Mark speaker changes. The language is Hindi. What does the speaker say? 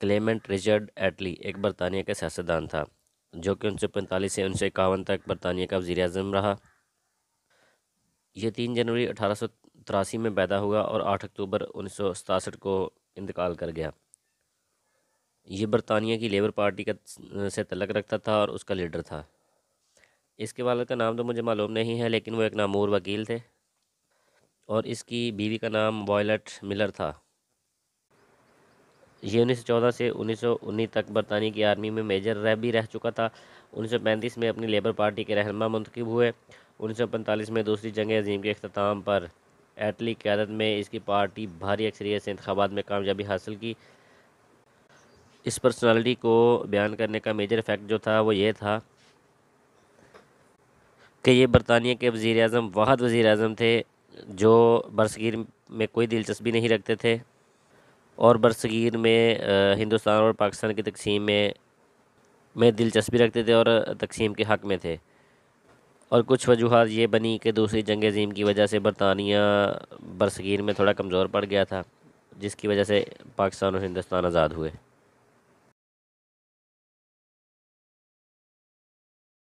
Speaker 1: क्लेमेंट रिचर्ड एटली एक बरतानिया का सियासतदान था जो कि उन्नीस सौ पैंतालीस से उन्नीस सौ इक्यावन तक बरतानिया का वजी अजम रहा यह तीन जनवरी अठारह सौ तिरासी में पैदा हुआ और आठ अक्टूबर उन्नीस सौ सतासठ को इंतकाल कर गया ये बरतानिया की लेबर पार्टी का से तलक रखता था और उसका लीडर था इसके वालद का नाम तो मुझे मालूम नहीं है लेकिन वो एक नामूर वकील थे और इसकी बीवी का नाम वॉयलट मिलर था ये उन्नीस से उन्नीस तक बरतानी की आर्मी में मेजर रह भी रह चुका था उन्नीस में अपनी लेबर पार्टी के रहनमा मंतखब हुए उन्नीस में दूसरी जंग अजीम के अख्ताम पर एटली क्यादत में इसकी पार्टी भारी अक्सरियत से इंतबात में कामयाबी हासिल की इस पर्सनालिटी को बयान करने का मेजर फैक्ट जो था वो ये था कि ये बरतानिया के वज़ी अजम वाहद वज़ी अजम थे जो बरसगीर में कोई दिलचस्पी नहीं रखते थे और बरसगीर में हिंदुस्तान और पाकिस्तान की तकसीम में में दिलचस्पी रखते थे और तकसीम के हक़ में थे और कुछ वजूहत ये बनी कि दूसरी जंग अजीम की वजह से बरतानिया बरसगीर में थोड़ा कमज़ोर पड़ गया था जिसकी वजह से पाकिस्तान और हिंदुस्तान आज़ाद हुए